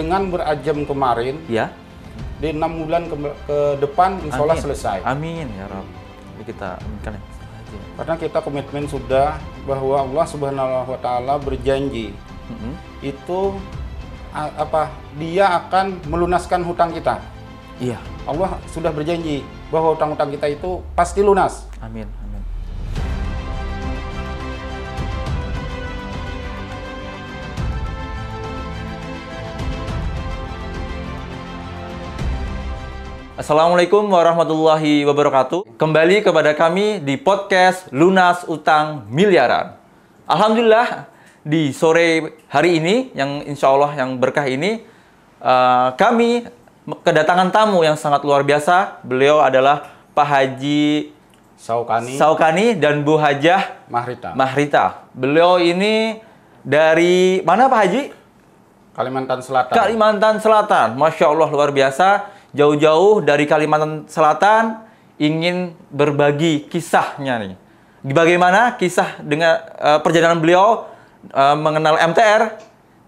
dengan berajam kemarin ya di enam bulan ke, ke depan insya Allah selesai amin ya Rob Ini kita aminkan ya karena kita komitmen sudah bahwa Allah Subhanahu wa taala berjanji mm -hmm. itu a, apa dia akan melunaskan hutang kita iya Allah sudah berjanji bahwa hutang-hutang kita itu pasti lunas amin Assalamualaikum warahmatullahi wabarakatuh. Kembali kepada kami di podcast Lunas Utang Miliaran. Alhamdulillah di sore hari ini yang insya Allah yang berkah ini uh, kami kedatangan tamu yang sangat luar biasa. Beliau adalah Pak Haji Saukani, Saukani dan Bu Hajah Mahrita. Mahrita. Beliau ini dari mana Pak Haji? Kalimantan Selatan. Kalimantan Selatan, masya Allah luar biasa jauh-jauh dari Kalimantan Selatan ingin berbagi kisahnya nih. Bagaimana kisah dengan uh, perjalanan beliau uh, mengenal MTR?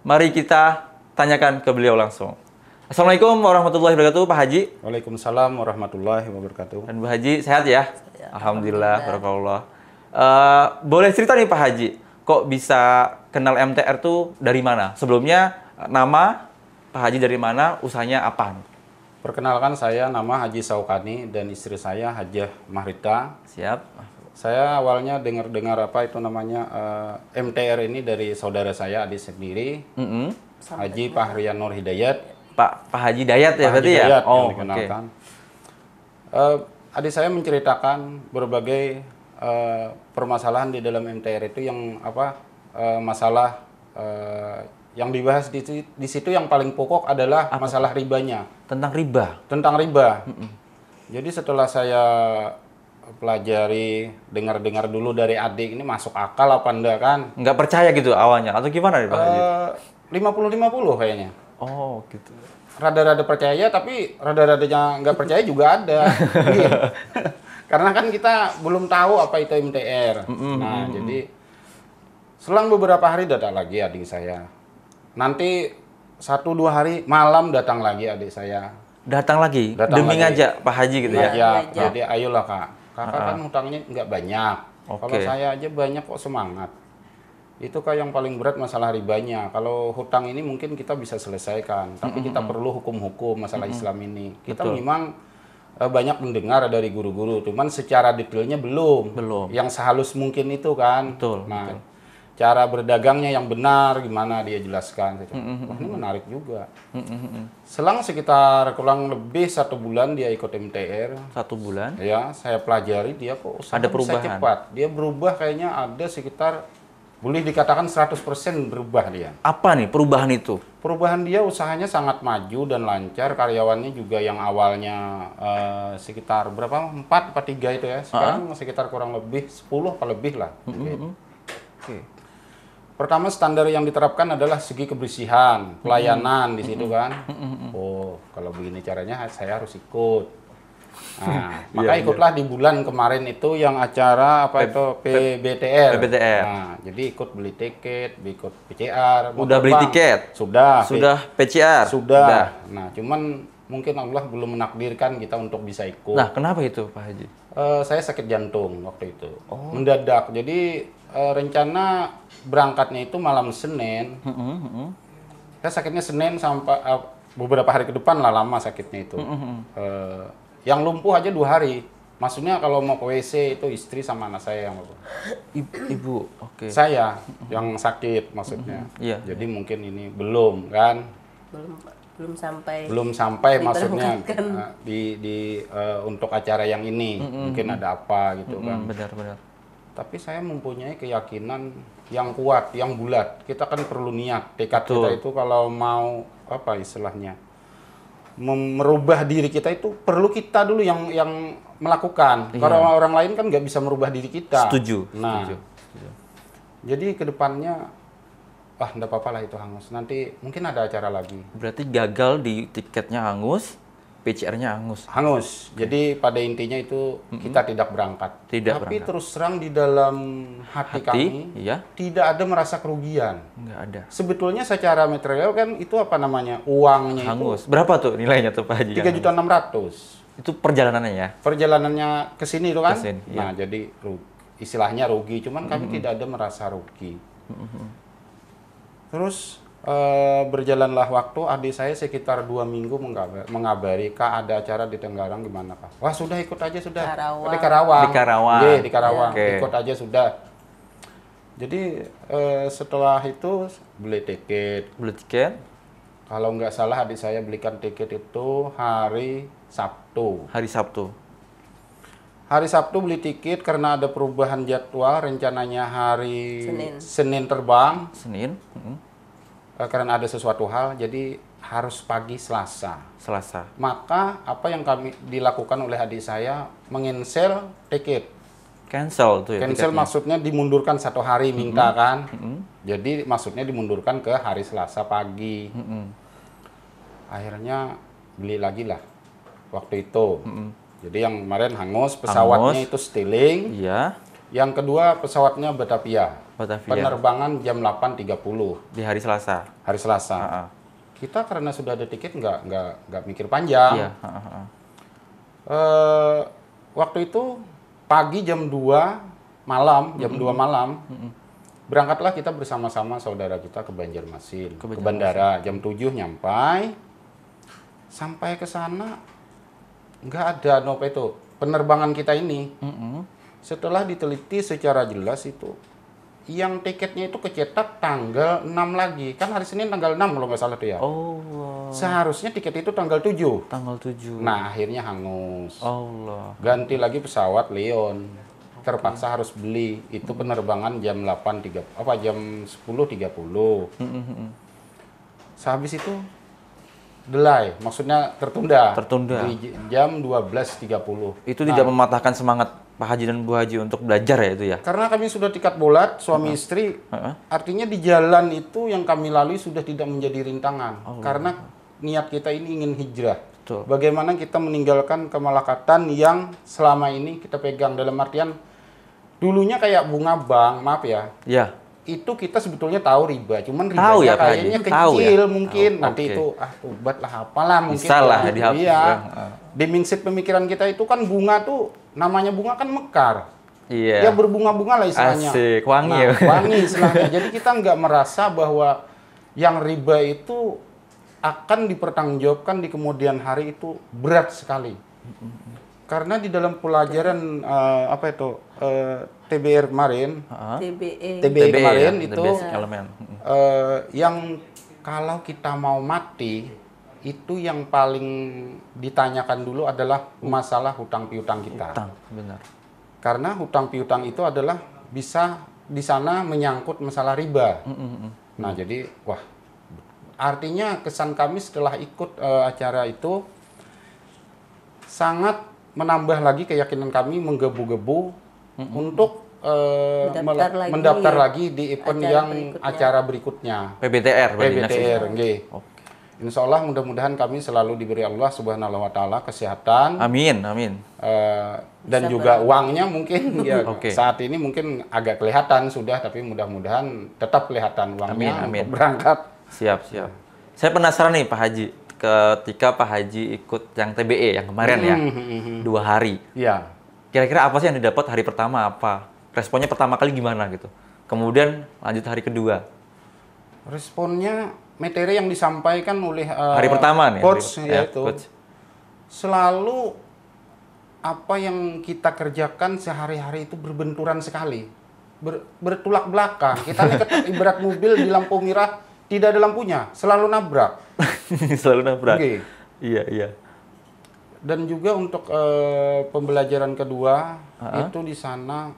Mari kita tanyakan ke beliau langsung. Assalamualaikum warahmatullahi wabarakatuh, Pak Haji. Waalaikumsalam warahmatullahi wabarakatuh. Dan Bu Haji sehat ya? ya Alhamdulillah, barakallah. Uh, boleh cerita nih Pak Haji, kok bisa kenal MTR tuh dari mana? Sebelumnya nama Pak Haji dari mana, usahanya apa? Perkenalkan saya nama Haji Saukani dan istri saya Hajah Mahrita. Siap. Saya awalnya dengar-dengar apa itu namanya uh, eh, MTR ini dari saudara saya adik sendiri. Mm -hmm. Haji Pahrian Nur Hidayat. Pak Pak Haji Dayat ya Pak berarti Haji ya. Dayat oh, oke. Okay. Uh, eh, adik saya menceritakan berbagai uh, permasalahan di dalam MTR itu yang apa uh, masalah uh, yang dibahas di, di situ yang paling pokok adalah Apa? masalah ribanya. Tentang riba. Tentang riba. Mm -mm. Jadi setelah saya pelajari, dengar-dengar dulu dari adik ini masuk akal apa enggak kan? Nggak percaya gitu awalnya atau gimana nih Pak Haji? Eh, puluh 50-50 kayaknya. Oh, gitu. Rada-rada percaya tapi rada-rada nggak percaya juga ada. Karena kan kita belum tahu apa itu MTR. Mm -hmm. Nah, jadi selang beberapa hari datang lagi adik saya Nanti satu dua hari malam datang lagi adik saya. Datang lagi. Datang Demi lagi. ngajak Pak Haji gitu ya ya. Ngajak. Jadi ayolah kak. Kakak uh kan utangnya nggak banyak. Okay. Kalau saya aja banyak kok semangat. Itu kak yang paling berat masalah ribanya. Kalau hutang ini mungkin kita bisa selesaikan, tapi mm -hmm. kita perlu hukum-hukum masalah mm -hmm. Islam ini. Kita Betul. memang eh, banyak mendengar dari guru-guru, cuman secara detailnya belum. Belum. Yang sehalus mungkin itu kan. Betul. Nah, betul cara berdagangnya yang benar gimana dia jelaskan gitu. mm -hmm. Wah, ini menarik juga mm -hmm. selang sekitar kurang lebih satu bulan dia ikut MTR satu bulan ya saya pelajari dia kok ada perubahan bisa cepat dia berubah kayaknya ada sekitar boleh dikatakan 100% berubah dia. Apa nih perubahan itu? Perubahan dia usahanya sangat maju dan lancar, karyawannya juga yang awalnya uh, sekitar berapa? empat empat tiga itu ya. Sekarang uh -huh. sekitar kurang lebih sepuluh atau lebih lah. Mm -hmm. Oke. Pertama standar yang diterapkan adalah segi kebersihan, mm-hmm. pelayanan -hmm. di situ mm-hmm. kan. -hmm. Oh, kalau begini caranya saya harus ikut. Nah, iya, maka iya, ikutlah iya. di bulan kemarin itu yang acara apa P itu PBTR. PBTR. Nah, jadi ikut beli tiket, ikut PCR. Sudah beli tiket? Sudah. Sudah PCR. Sudah. Udah. Nah, cuman mungkin Allah belum menakdirkan kita untuk bisa ikut. Nah, kenapa itu Pak Haji? Uh, saya sakit jantung waktu itu. Oh. Mendadak. Jadi uh, rencana berangkatnya itu malam Senin. Mm -hmm. Saya sakitnya Senin sampai uh, beberapa hari ke depan lah lama sakitnya itu. Mm -hmm. uh, yang lumpuh aja dua hari. Maksudnya kalau mau ke WC itu istri sama anak saya yang lumpuh. Ibu, oke. Okay. Saya yang sakit maksudnya. Mm -hmm. yeah, Jadi mungkin ini belum kan? Belum belum sampai belum sampai maksudnya di di uh, untuk acara yang ini mm -hmm. mungkin ada apa gitu mm -hmm. kan benar benar tapi saya mempunyai keyakinan yang kuat, yang bulat. Kita kan perlu niat. Tekad kita itu kalau mau apa istilahnya merubah diri kita itu perlu kita dulu yang yang melakukan. Iya. Karena orang lain kan nggak bisa merubah diri kita. Setuju. Nah, Setuju. jadi kedepannya ah nggak apa apalah itu hangus. Nanti mungkin ada acara lagi. Berarti gagal di tiketnya hangus, PCR-nya hangus. Hangus. Okay. Jadi pada intinya itu mm -hmm. kita tidak berangkat. Tidak Tapi berangkat. terus terang di dalam hati, hati kami iya. tidak ada merasa kerugian. Enggak ada. Sebetulnya secara material kan itu apa namanya? uangnya hangus. Itu, Berapa tuh nilainya tuh Pak Haji? 3.600. Itu perjalanannya ya. Perjalanannya ke sini itu kan. Kesin, iya. Nah, jadi rugi. istilahnya rugi, cuman kami mm -hmm. tidak ada merasa rugi. Mm -hmm. Terus e, berjalanlah waktu adik saya sekitar dua minggu mengabari, mengabari kak ada acara di Tenggarang gimana pak? wah sudah ikut aja sudah Karawang. di Karawang di Karawang yeah, di Karawang okay. ikut aja sudah jadi e, setelah itu beli tiket beli tiket kalau nggak salah adik saya belikan tiket itu hari Sabtu hari Sabtu Hari Sabtu beli tiket karena ada perubahan jadwal rencananya hari Senin, Senin terbang. Senin. -hmm Eh, karena ada sesuatu hal jadi harus pagi Selasa. Selasa. Maka apa yang kami dilakukan oleh adik saya menginsel tiket. Cancel tuh ya. Cancel tiketnya. maksudnya dimundurkan satu hari minta mm -hmm. kan. Mm -hmm. Jadi maksudnya dimundurkan ke hari Selasa pagi. Mm -hmm. Akhirnya beli lagi lah waktu itu. Mm -hmm. Jadi yang kemarin hangus pesawatnya hangus. itu stealing. Iya. Yeah yang kedua pesawatnya Batavia. Batavia. Penerbangan jam 8.30. Di hari Selasa. Hari Selasa. Ha -ha. Kita karena sudah ada tiket nggak nggak nggak mikir panjang. Iya. Ha -ha. E, eh, waktu itu pagi jam 2 malam jam mm -hmm. 2 malam. Mm -hmm. Berangkatlah kita bersama-sama saudara kita ke Banjarmasin, ke, ke bandara jam 7 nyampai. Sampai ke sana nggak ada nope itu Penerbangan kita ini. Mm -hmm setelah diteliti secara jelas itu, yang tiketnya itu kecetak tanggal 6 lagi. Kan hari Senin tanggal 6 kalau nggak salah tuh ya. Oh. Allah. Seharusnya tiket itu tanggal 7. Tanggal 7. Nah, akhirnya hangus. oh, Allah. Ganti lagi pesawat Leon. Okay. Terpaksa harus beli. Itu penerbangan jam tiga apa jam 10.30. puluh mm, mm, mm, Sehabis itu delay, maksudnya tertunda. Tertunda. Di jam 12.30. Itu nah, tidak mematahkan semangat Pak Haji dan Bu Haji untuk belajar ya itu ya? Karena kami sudah tingkat bolat, suami uh -huh. istri, uh -huh. artinya di jalan itu yang kami lalui sudah tidak menjadi rintangan. Oh. Iya. Karena niat kita ini ingin hijrah. Betul. Bagaimana kita meninggalkan kemalakatan yang selama ini kita pegang dalam artian dulunya kayak bunga bang, maaf ya. Iya itu kita sebetulnya tahu riba, cuman riba tahu ya, kayaknya kecil tahu ya? mungkin oh, nanti okay. itu ah ubat lah apalah mungkin salah ya, ya. mindset pemikiran kita itu kan bunga tuh namanya bunga kan mekar. Iya. Ya berbunga-bunga lah istilahnya. Asik, wangi. Nah, ya. wangi istilahnya. Jadi kita nggak merasa bahwa yang riba itu akan dipertanggungjawabkan di kemudian hari itu berat sekali. Karena di dalam pelajaran uh, apa itu uh, eh, TBR kemarin, TBE, e e, kemarin ya, itu Uh, yang kalau kita mau mati itu yang paling ditanyakan dulu adalah masalah hutang piutang kita. Hutang, benar. Karena hutang piutang itu adalah bisa di sana menyangkut masalah riba. Mm -mm. Nah, jadi wah artinya kesan kami setelah ikut uh, acara itu sangat menambah lagi keyakinan kami menggebu-gebu hmm. untuk uh, mendaftar, lagi, mendaftar ya. lagi di event acara yang berikutnya. acara berikutnya PBTR PBTR Okay. Insya Allah mudah-mudahan kami selalu diberi Allah Subhanahu Wa Taala kesehatan. Amin, amin. Uh, dan Bisa juga berani. uangnya mungkin ya okay. saat ini mungkin agak kelihatan sudah, tapi mudah-mudahan tetap kelihatan uangnya amin, amin. berangkat. Siap, siap. Saya penasaran nih Pak Haji ketika Pak Haji ikut yang TBE yang kemarin ya. hmm, ya dua hari. Iya. Kira-kira apa sih yang didapat hari pertama apa? Responnya pertama kali gimana gitu? Kemudian lanjut hari kedua. Responnya materi yang disampaikan oleh uh, hari pertama nih coach hari, ya, ya, itu coach. selalu apa yang kita kerjakan sehari-hari itu berbenturan sekali. Ber, bertulak belakang. Kita lihat ibarat mobil di lampu merah tidak ada lampunya, selalu nabrak. selalu nabrak. Okay. Iya, iya. Dan juga untuk uh, pembelajaran kedua uh-huh. itu di sana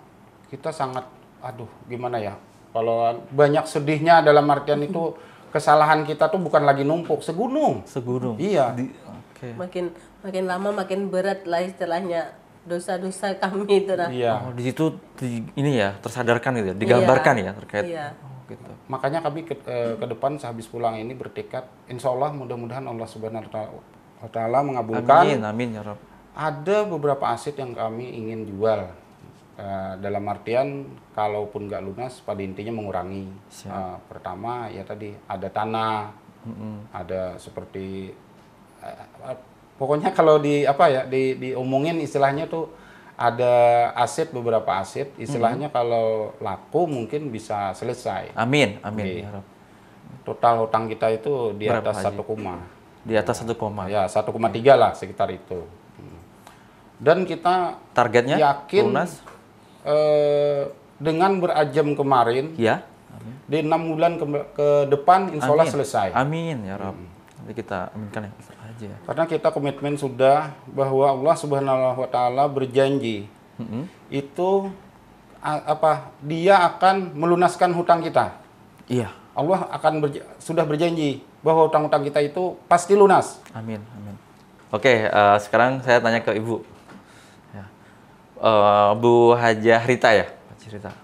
kita sangat aduh gimana ya? Kalau banyak sedihnya dalam artian itu kesalahan kita tuh bukan lagi numpuk, segunung. Segunung. Iya. Di, okay. Makin makin lama makin berat lah istilahnya dosa-dosa kami itu lah. Iya. Oh, di situ di, ini ya tersadarkan gitu ya, iya. digambarkan iya. ya terkait. Iya gitu. Makanya kami ke, ke depan sehabis pulang ini bertekad insya Allah mudah-mudahan Allah Subhanahu wa taala mengabulkan. Amin amin ya Rabb. Ada beberapa aset yang kami ingin jual. Uh, dalam artian kalaupun nggak lunas pada intinya mengurangi uh, pertama ya tadi ada tanah mm -hmm. ada seperti uh, pokoknya kalau di apa ya di diomongin istilahnya tuh ada aset beberapa aset istilahnya hmm. kalau laku mungkin bisa selesai. Amin, amin. Okay. Ya Total hutang kita itu di Berapa atas satu koma. Di atas satu koma. Ya satu koma tiga lah sekitar itu. Dan kita targetnya yakin lunas. Eh, dengan berajam kemarin. Ya. Amin. Di enam bulan ke, ke depan insya Allah selesai. Amin ya Rob. Hmm. Jadi kita aminkan yang ikhlas aja. Karena kita komitmen sudah bahwa Allah Subhanahu wa taala berjanji. Mm -hmm. Itu apa? Dia akan melunaskan hutang kita. Iya. Allah akan berja sudah berjanji bahwa hutang-hutang kita itu pasti lunas. Amin, amin. Oke, uh, sekarang saya tanya ke Ibu. Ya. Uh, Bu Haja Rita ya? Haji Rita.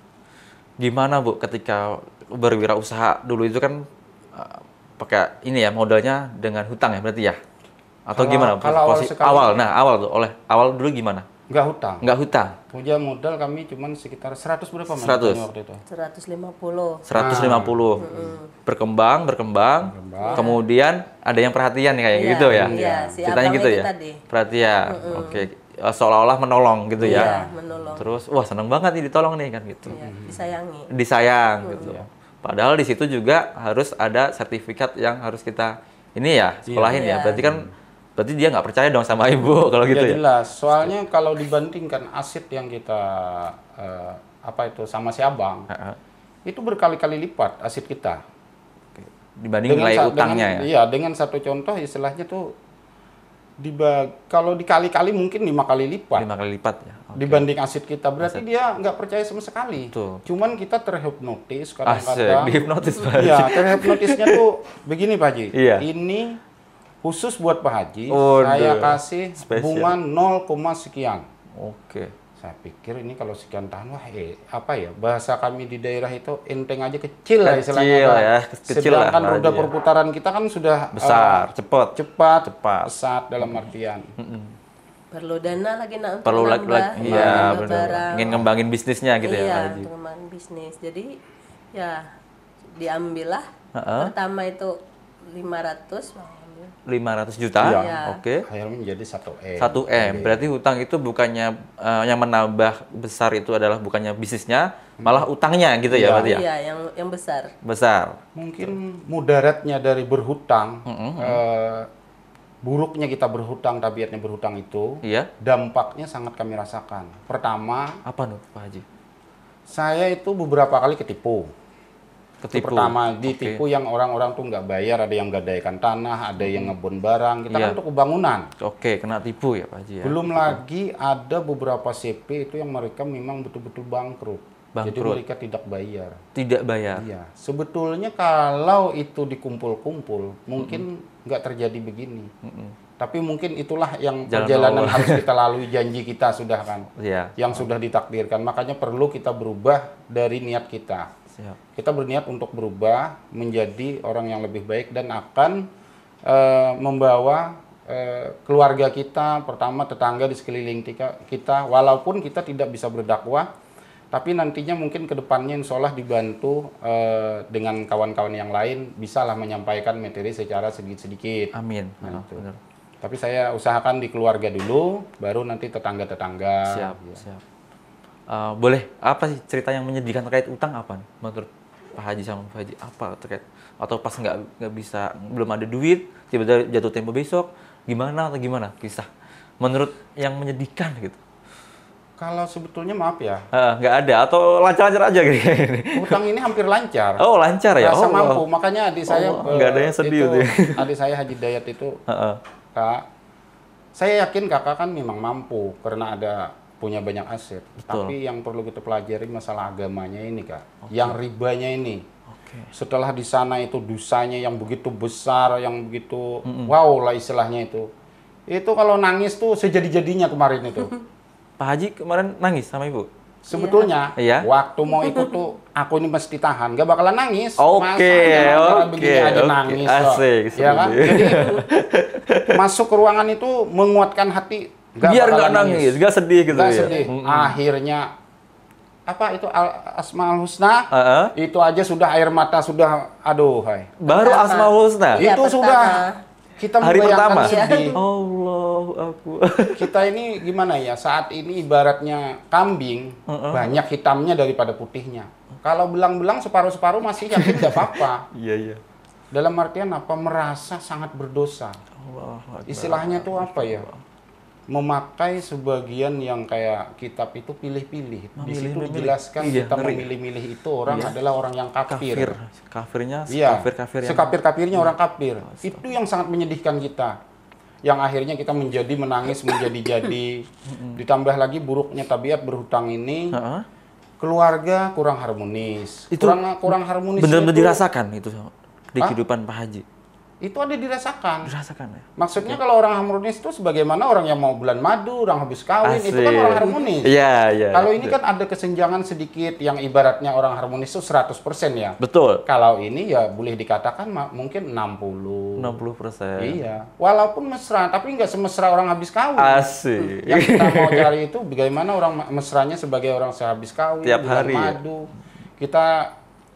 Gimana Bu ketika berwirausaha dulu itu kan eh, pakai ini ya modalnya dengan hutang ya berarti ya? Atau kalau, gimana? Kalau awal, awal, nah awal tuh oleh awal dulu gimana? Enggak hutang. Enggak hutang. Punya modal kami cuma sekitar 100 berapa seratus 100. lima puluh 150. 150. puluh Berkembang, berkembang. berkembang. Kemudian ada yang perhatian kayak ya, gitu ya. Iya, si gitu ya. Tadi. Perhatian. Hmm. Oke. Okay eh, seolah-olah menolong gitu ya. Iya, menolong. Terus wah seneng banget nih ditolong nih kan gitu. Iya, disayangi. Disayang hmm. gitu. ya. Padahal di situ juga harus ada sertifikat yang harus kita ini ya iya, sekolahin ya. iya. ya. Berarti kan berarti dia nggak percaya dong sama ibu kalau gitu iya, ya. Jelas. Ya? Soalnya kalau dibandingkan aset yang kita uh, apa itu sama si abang uh -huh. itu berkali-kali lipat aset kita. Dibanding dengan nilai utangnya dengan, ya. Iya dengan satu contoh istilahnya tuh dibag kalau dikali-kali mungkin lima kali lipat. Lima kali lipat ya. Okay. Dibanding aset kita berarti aset. dia nggak percaya sama sekali. Tuh. Cuman kita terhipnotis kadang-kadang. Dihipnotis Pak Haji. Ya terhipnotisnya tuh begini Pak Haji. Iya. Ini khusus buat Pak Haji oh, saya kasih Special. bunga 0, sekian. Oke. Okay saya pikir ini kalau sekian tahun wah eh, apa ya bahasa kami di daerah itu enteng aja kecil, lah istilahnya ya, nah, kecil sedangkan lah, roda aja. perputaran kita kan sudah eh, besar uh, cepat cepat cepat pesat dalam artian mm -hmm. perlu dana lagi nak perlu lagi lagi ya benar ingin ngembangin bisnisnya gitu iya, ya iya ngembangin bisnis jadi ya diambillah uh -huh. pertama itu 500 ratus 500 juta, ya. oke. Okay. Akhirnya menjadi 1 m. 1 m. Berarti hutang itu bukannya uh, yang menambah besar itu adalah bukannya bisnisnya, hmm. malah utangnya gitu ya, ya berarti ya. Iya, yang yang besar. Besar. Mungkin mudaratnya dari berhutang hmm, hmm, uh, buruknya kita berhutang, tabiatnya berhutang itu, iya. dampaknya sangat kami rasakan. Pertama, apa tuh Pak Haji? Saya itu beberapa kali ketipu. Ketipu. pertama ditipu okay. yang orang-orang tuh nggak bayar, ada yang gadaikan tanah, ada yang hmm. ngebun barang. Kita yeah. kan iya. untuk bangunan. Oke, okay, kena tipu ya Pak Haji. Ya. Belum tipu. lagi ada beberapa CP itu yang mereka memang betul-betul bangkrut. bangkrut. Jadi mereka tidak bayar. Tidak bayar. Iya. Sebetulnya kalau itu dikumpul-kumpul, mungkin nggak mm -hmm. terjadi begini. Mm -hmm. Tapi mungkin itulah yang Jalan perjalanan awal. harus kita lalui janji kita sudah kan, yeah. yang sudah ditakdirkan. Makanya perlu kita berubah dari niat kita Siap. Ya. Kita berniat untuk berubah menjadi orang yang lebih baik dan akan uh, membawa uh, keluarga kita, pertama tetangga di sekeliling kita, kita, walaupun kita tidak bisa berdakwah, tapi nantinya mungkin kedepannya insya Allah dibantu uh, dengan kawan-kawan yang lain bisalah menyampaikan materi secara sedikit-sedikit. Amin. Nah, nah, Tapi saya usahakan di keluarga dulu, baru nanti tetangga-tetangga. Siap, ya. siap. Eh, boleh apa sih cerita yang menyedihkan terkait utang apa menurut Pak Haji sama Pak Haji apa terkait atau pas nggak nggak bisa belum ada duit tiba-tiba jatuh tempo besok gimana atau gimana kisah menurut yang menyedihkan gitu kalau sebetulnya maaf ya nggak ada atau lancar-lancar aja gitu utang ini hampir lancar oh lancar ya Rasa oh, mampu makanya adik saya oh, nggak ada yang sedih itu. adik saya Haji Dayat itu uh -uh. kak saya yakin kakak kan memang mampu karena ada punya banyak aset. Betul. Tapi yang perlu kita pelajari masalah agamanya ini, Kak. Okay. Yang ribanya ini. Okay. Setelah di sana itu dosanya yang begitu besar, yang begitu mm -mm. wow lah istilahnya itu. Itu kalau nangis tuh sejadi-jadinya kemarin itu. Pak Haji kemarin nangis sama Ibu? Sebetulnya iya. waktu mau ikut tuh aku ini mesti tahan, gak bakalan nangis. Oke, oke, oke, Asik, ya kan? Jadi masuk ke ruangan itu menguatkan hati Gak biar nggak nangis, nggak sedih gitu gak ya. sedih. -hmm. Akhirnya apa itu Al Asmaul Husna? Uh -huh. Itu aja sudah air mata sudah aduh hai. Baru pertama. Iya, Asmaul Husna. Ya, itu pertama. sudah kita hari pertama. Sedih. Iya. Allah aku. kita ini gimana ya? Saat ini ibaratnya kambing uh -huh. banyak hitamnya daripada putihnya. Kalau belang-belang separuh-separuh masih yakin tidak apa-apa. Iya iya. Dalam artian apa merasa sangat berdosa. Allah, Istilahnya tuh apa ya? memakai sebagian yang kayak kitab itu pilih-pilih. Di situ dijelaskan iya, kita memilih-milih itu orang iya. adalah orang yang kafir. kafir. Kafirnya iya. kafir-kafir sekafir-kafirnya iya. orang kafir. Oh, itu yang sangat menyedihkan kita. Yang akhirnya kita menjadi menangis, menjadi-jadi. Ditambah lagi buruknya tabiat berhutang ini. Keluarga kurang harmonis. Itu kurang kurang harmonis. Benar-benar dirasakan itu di kehidupan Pak Haji itu ada dirasakan. Dirasakan ya. Maksudnya okay. kalau orang harmonis itu sebagaimana orang yang mau bulan madu, orang habis kawin, Asli. itu kan orang harmonis. Iya, iya. Yeah, kalau ini iya. kan ada kesenjangan sedikit yang ibaratnya orang harmonis itu 100% ya. Betul. Kalau ini ya boleh dikatakan mungkin 60. 60%. Iya. Walaupun mesra, tapi nggak semesra orang habis kawin. Asik. Yang kita mau cari itu bagaimana orang mesranya sebagai orang sehabis kawin, Tiap hari ya? madu. Ya? Kita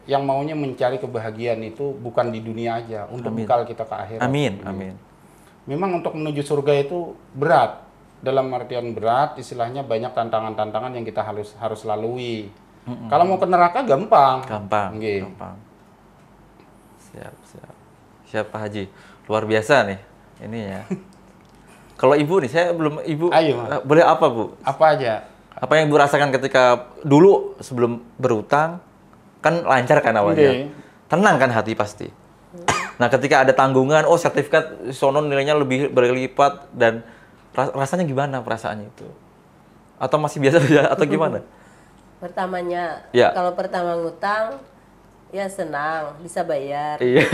yang maunya mencari kebahagiaan itu bukan di dunia aja, untuk amin. bekal kita ke akhirat. Amin, iya. amin. Memang untuk menuju surga itu berat. Dalam artian berat, istilahnya banyak tantangan-tantangan yang kita harus harus lalui. Mm -mm. Kalau mau ke neraka gampang. Gampang. Okay. Gampang. Siap, siap. Siap Pak Haji. Luar biasa nih ini ya. Kalau ibu nih, saya belum ibu. Ayo. Eh, boleh apa bu? Apa aja? Apa yang ibu rasakan ketika dulu sebelum berutang, kan lancar kan awalnya. Okay. Iya. Tenang kan hati pasti. Nah, ketika ada tanggungan, oh sertifikat sono nilainya lebih berlipat dan rasanya gimana perasaannya itu? Atau masih biasa ya atau gimana? Pertamanya ya. kalau pertama ngutang ya senang bisa bayar. Iya.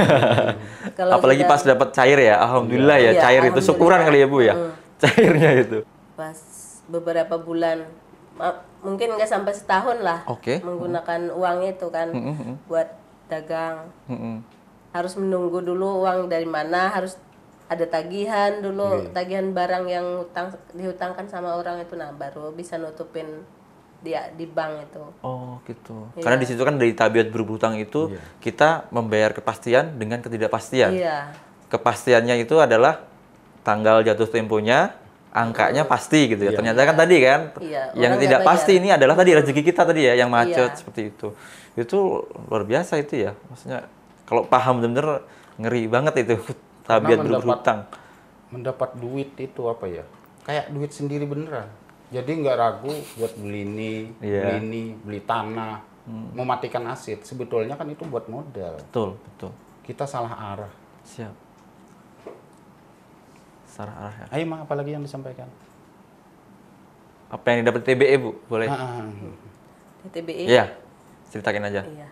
kalau Apalagi sudah, pas dapat cair ya, alhamdulillah ya, ya cair alhamdulillah. Iya, itu syukuran kali ya Bu ya. Hmm. Cairnya itu. Pas beberapa bulan mungkin nggak sampai setahun lah okay. menggunakan uang itu kan hmm, hmm buat dagang hmm, hmm harus menunggu dulu uang dari mana harus ada tagihan dulu yeah. tagihan barang yang utang dihutangkan sama orang itu nah baru bisa nutupin dia di bank itu. Oh gitu. Ya. Karena di situ kan dari tabiat berhutang itu ya. kita membayar kepastian dengan ketidakpastian. Iya. Kepastiannya itu adalah tanggal jatuh temponya, angkanya pasti gitu ya. Iya. Ternyata kan tadi kan iya, yang tidak pasti ini adalah tadi rezeki kita tadi ya yang macet iya. seperti itu. Itu luar biasa itu ya. Maksudnya kalau paham benar ngeri banget itu tabiat berhutang. Mendapat duit itu apa ya? Kayak duit sendiri beneran. Jadi nggak ragu buat beli ini, yeah. beli ini, beli tanah, hmm. mematikan aset. Sebetulnya kan itu buat modal. Betul, betul. Kita salah arah. Siap Sarah Arha. Ya? Ayo apa apalagi yang disampaikan? Apa yang didapat TBE Bu? Boleh? Ah, ah, ah. TBE? Iya, ceritakan aja. Iya.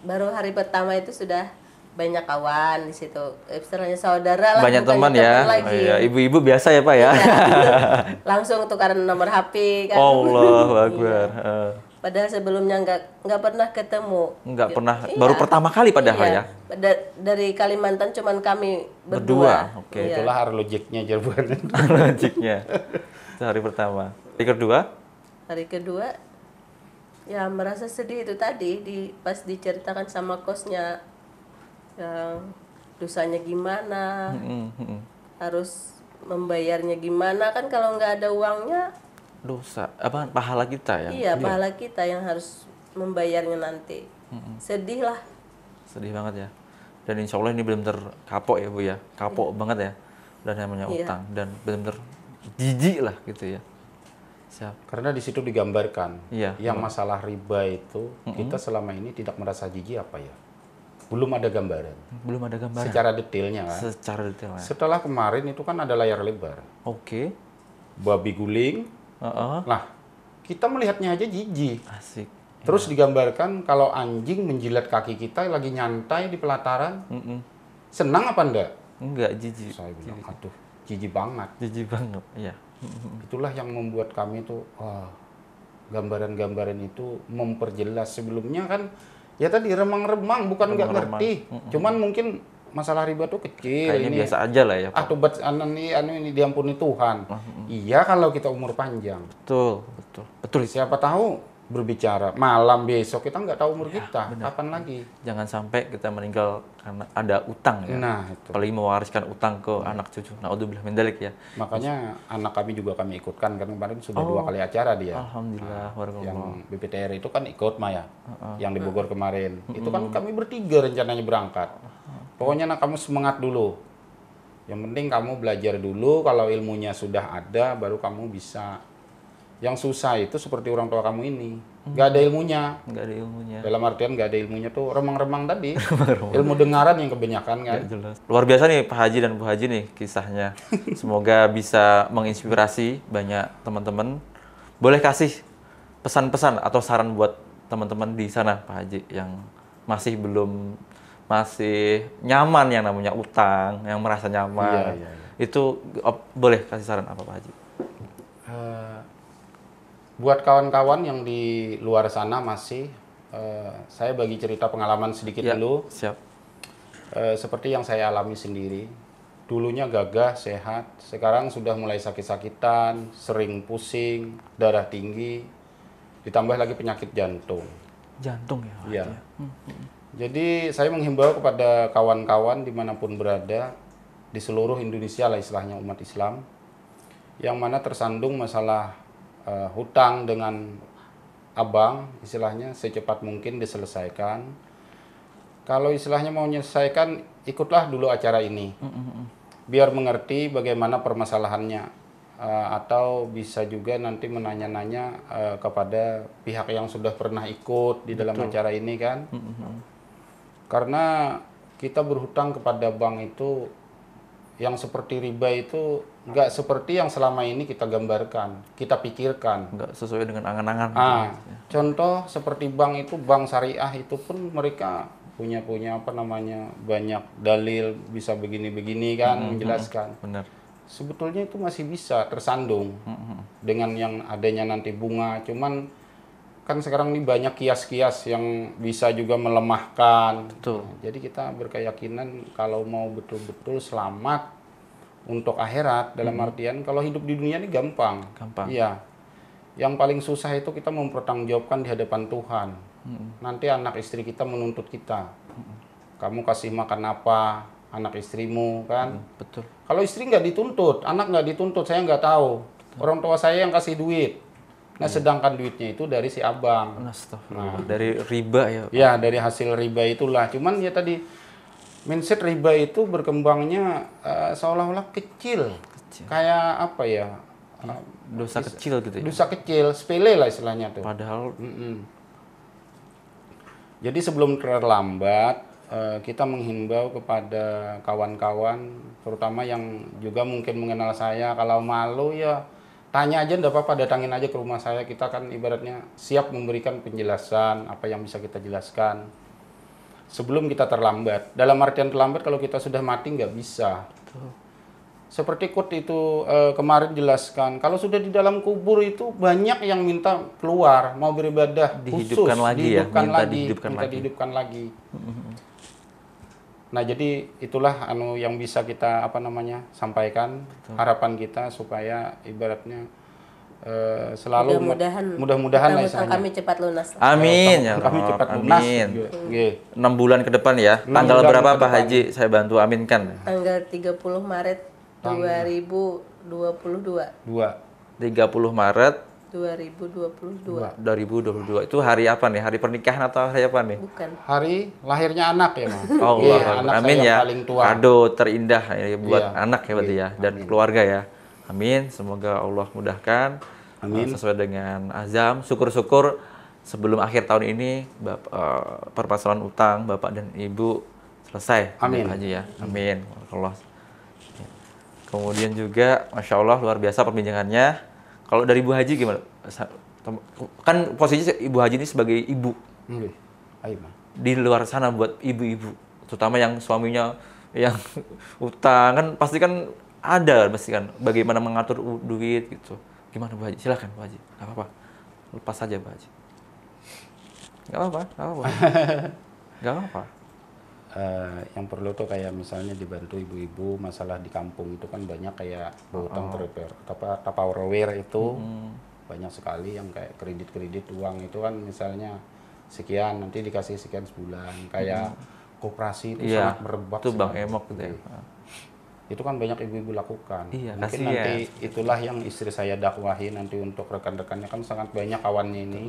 Baru hari pertama itu sudah banyak kawan di situ. Istilahnya saudara lah. Banyak teman ya. Ibu-ibu Oh, iya. Ibu-ibu biasa ya Pak ya. Iya. Langsung tukar nomor HP kan. Oh, Allah bagus. iya. Padahal sebelumnya nggak nggak pernah ketemu. Nggak iya. pernah, iya. baru pertama kali padahal iya. ya. Da dari Kalimantan cuman kami berdua. berdua. Oke. Okay. Iya. Itulah arlojiknya jawabannya. arlojiknya. Itu hari pertama. Hari kedua? Hari kedua ya merasa sedih itu tadi di pas diceritakan sama kosnya yang dosanya gimana. Mm -hmm. Harus membayarnya gimana kan kalau nggak ada uangnya dosa apa pahala kita ya iya, iya. pahala kita yang harus membayarnya nanti mm sedih lah sedih banget ya dan insya Allah ini belum terkapok ya bu ya kapok iya. banget ya dan namanya iya. utang dan belum benar jijik lah gitu ya Siap. karena di situ digambarkan iya, yang -hmm. masalah riba itu mm -hmm. kita selama ini tidak merasa jijik apa ya belum ada gambaran. Belum ada gambaran. Secara detailnya kan. Secara detailnya. Setelah kemarin itu kan ada layar lebar. Oke. Okay. Babi guling, Uh-uh. Nah, kita melihatnya aja jijik. Asik. Terus ya. digambarkan kalau anjing menjilat kaki kita lagi nyantai di pelataran. Mm-mm. Senang apa enggak? Enggak, jijik. Saya bilang, jijik. aduh, jijik banget. Jijik banget, iya. Itulah yang membuat kami tuh, wah, gambaran-gambaran itu memperjelas. Sebelumnya kan, ya tadi remang-remang, bukan nggak ngerti. Mm -mm. Cuman mungkin masalah riba tuh kecil. Kayaknya ini biasa aja lah ya. Atau Ah anu ini anu ini diampuni Tuhan. Oh, hmm. Iya kalau kita umur panjang. Betul, betul. Betul. Siapa tahu berbicara malam besok kita nggak tahu umur ya, kita bener. kapan lagi. Jangan sampai kita meninggal karena ada utang ya. Nah, itu. Apalagi mewariskan utang ke hmm. anak cucu. Nah, udah mendalik ya. Makanya Mas... anak kami juga kami ikutkan kan kemarin sudah oh. dua kali acara dia. Alhamdulillah, nah, Yang BPTR itu kan ikut Maya. Uh -uh. Yang di Bogor kemarin. Uh -uh. Itu kan hmm. kami bertiga rencananya berangkat. Pokoknya nah kamu semangat dulu. Yang penting kamu belajar dulu, kalau ilmunya sudah ada baru kamu bisa. Yang susah itu seperti orang tua kamu ini. Hmm. Gak ada ilmunya. Gak ada ilmunya. Dalam artian gak ada ilmunya tuh remang-remang tadi. Ilmu dengaran yang kebanyakan kan. jelas. Luar biasa nih Pak Haji dan Bu Haji nih kisahnya. Semoga bisa menginspirasi banyak teman-teman. Boleh kasih pesan-pesan atau saran buat teman-teman di sana Pak Haji yang masih belum masih nyaman yang namanya utang, yang merasa nyaman. Iya, iya, iya. Itu op, boleh kasih saran apa Pak Haji? Uh, buat kawan-kawan yang di luar sana masih, uh, saya bagi cerita pengalaman sedikit ya, dulu. Siap. Uh, seperti yang saya alami sendiri, dulunya gagah, sehat, sekarang sudah mulai sakit-sakitan, sering pusing, darah tinggi, ditambah lagi penyakit jantung. Jantung ya? Iya. Ya. Hmm. hmm. Jadi saya menghimbau kepada kawan-kawan dimanapun berada di seluruh Indonesia lah istilahnya umat Islam yang mana tersandung masalah uh, hutang dengan abang istilahnya secepat mungkin diselesaikan. Kalau istilahnya mau menyelesaikan ikutlah dulu acara ini biar mengerti bagaimana permasalahannya. Uh, atau bisa juga nanti menanya-nanya uh, kepada pihak yang sudah pernah ikut di dalam Betul. acara ini kan. Mm -hmm. Karena kita berhutang kepada bank itu yang seperti riba itu nggak seperti yang selama ini kita gambarkan, kita pikirkan. Nggak sesuai dengan angan-angan. Ah, gitu ya. contoh seperti bank itu bank syariah itu pun mereka punya punya apa namanya banyak dalil bisa begini-begini kan mm -hmm. menjelaskan. Mm-hmm, benar. Sebetulnya itu masih bisa tersandung mm -hmm. dengan yang adanya nanti bunga, cuman kan sekarang ini banyak kias-kias yang bisa juga melemahkan. Betul. Nah, jadi kita berkeyakinan kalau mau betul-betul selamat untuk akhirat dalam hmm. artian kalau hidup di dunia ini gampang. Gampang. Iya. Yang paling susah itu kita mempertanggungjawabkan di hadapan Tuhan. Hmm. Nanti anak istri kita menuntut kita. Hmm. Kamu kasih makan apa anak istrimu kan? Hmm, betul. Kalau istri nggak dituntut, anak nggak dituntut, saya nggak tahu. Orang tua saya yang kasih duit Nah, iya. sedangkan duitnya itu dari si abang. Nah, dari riba ya. Ya, dari hasil riba itulah. Cuman ya tadi mindset riba itu berkembangnya uh, seolah-olah kecil. kecil. Kayak apa ya? dosa kecil gitu ya. Dosa kecil, sepele lah istilahnya tuh. Padahal mm -mm. Jadi sebelum terlambat eh, kita menghimbau kepada kawan-kawan terutama yang juga mungkin mengenal saya kalau malu ya tanya aja enggak apa-apa datangin aja ke rumah saya kita kan ibaratnya siap memberikan penjelasan apa yang bisa kita jelaskan sebelum kita terlambat dalam artian terlambat kalau kita sudah mati nggak bisa seperti Kut itu e, kemarin jelaskan kalau sudah di dalam kubur itu banyak yang minta keluar mau beribadah dihidupkan khusus, lagi ya, dihidupkan ya minta lagi dihidupkan minta lagi. dihidupkan lagi Nah, jadi itulah anu yang bisa kita apa namanya sampaikan Betul. harapan kita supaya ibaratnya uh, selalu mudah-mudahan mudah lah Kami cepat lunas. Amin ya. Kami cepat lunas. Amin. Gitu. Gitu. Enam bulan ke depan ya. Tanggal berapa Pak Haji? Saya bantu aminkan. Tanggal 30 Maret 2022. 2. 30 Maret 2022. 2022. Itu hari apa nih? Hari pernikahan atau hari apa nih? Bukan. Hari lahirnya anak ya, Mas. Oh, Allah. Iya, anak Amin ya. Paling tua. Kado terindah ya, ya buat iya. anak ya berarti ya iya, dan Amin. keluarga ya. Amin. Semoga Allah mudahkan. Amin. Eh, sesuai dengan azam, syukur-syukur sebelum akhir tahun ini Bapak, uh, eh, permasalahan utang Bapak dan Ibu selesai. Amin. Haji ya. Amin. Allah. Kemudian juga, masya Allah luar biasa perbincangannya. Kalau dari Ibu Haji gimana? Kan posisi Ibu Haji ini sebagai ibu. Hmm. Di luar sana buat ibu-ibu, terutama yang suaminya yang utang kan pasti kan ada pasti kan bagaimana mengatur duit gitu. Gimana Bu Haji? Silahkan Bu Haji. Gak apa-apa. Lepas saja Bu Haji. apa-apa. Gak apa-apa. gak apa-apa uh, yang perlu tuh kayak misalnya dibantu ibu-ibu masalah di kampung itu kan banyak kayak berhutang oh. terrepair apa power itu hmm. banyak sekali yang kayak kredit-kredit uang itu kan misalnya sekian nanti dikasih sekian sebulan kayak hmm. koperasi itu yeah. sangat merebak itu bang emok gitu ya iya. itu kan banyak ibu-ibu lakukan. Iya, Mungkin nanti ya. itulah yang istri saya dakwahi nanti untuk rekan-rekannya kan sangat banyak kawannya ini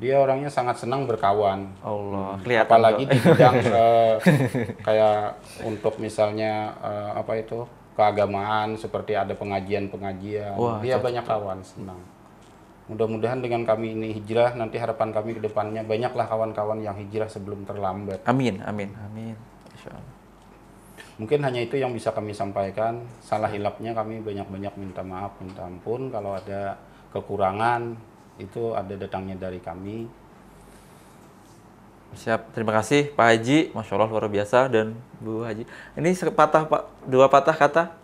dia orangnya sangat senang berkawan. Allah, kelihatan. Apalagi di bidang uh, kayak untuk misalnya uh, apa itu keagamaan seperti ada pengajian-pengajian. Dia banyak kawan, senang. Mudah-mudahan dengan kami ini hijrah nanti harapan kami ke depannya banyaklah kawan-kawan yang hijrah sebelum terlambat. Amin, amin, amin. Mungkin hanya itu yang bisa kami sampaikan. Salah hilapnya kami banyak-banyak minta maaf, minta ampun kalau ada kekurangan itu ada datangnya dari kami. Siap, terima kasih Pak Haji, Masya Allah luar biasa dan Bu Haji. Ini sepatah Pak, dua patah kata,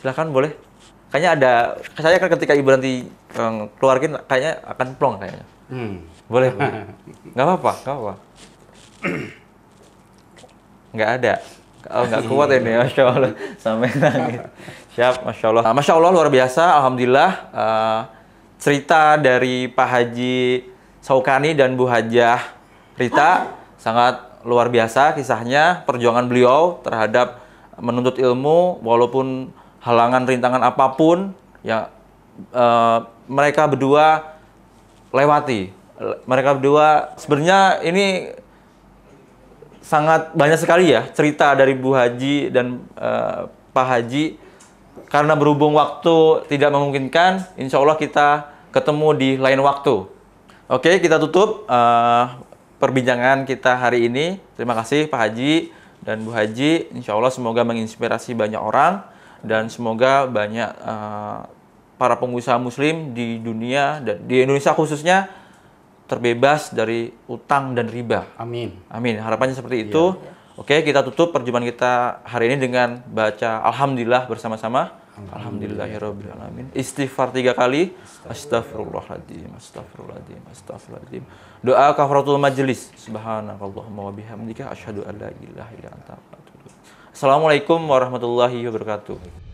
silahkan boleh. Kayaknya ada, saya kan ketika ibu nanti um, eh, keluarkan kayaknya akan plong kayaknya. Hmm. Boleh, Bu. Gak apa-apa, gak apa-apa. Gak ada. Oh, nggak kuat ini, Masya Allah. Sampai nangis. Siap, Masya Allah. Nah, Masya Allah luar biasa, Alhamdulillah. Uh, cerita dari Pak Haji Saukani dan Bu Hajah Rita sangat luar biasa kisahnya perjuangan beliau terhadap menuntut ilmu walaupun halangan rintangan apapun ya uh, mereka berdua lewati mereka berdua sebenarnya ini sangat banyak sekali ya cerita dari Bu Haji dan uh, Pak Haji karena berhubung waktu tidak memungkinkan insya Allah kita ketemu di lain waktu. Oke, kita tutup uh, perbincangan kita hari ini. Terima kasih Pak Haji dan Bu Haji. Insya Allah semoga menginspirasi banyak orang dan semoga banyak uh, para pengusaha Muslim di dunia dan di Indonesia khususnya terbebas dari utang dan riba. Amin. Amin. Harapannya seperti iya. itu. Ya. Oke, kita tutup perjumpaan kita hari ini dengan baca Alhamdulillah bersama-sama. Alhamdulillahirrahmanirrahim. Istighfar tiga kali. astaghfirullahaladzim, astaghfirullahaladzim, Astaghfirullahaladzim Doa kafratul majlis. Subhanakallahumma wa Ashadu an la ilaha anta. Assalamualaikum warahmatullahi wabarakatuh.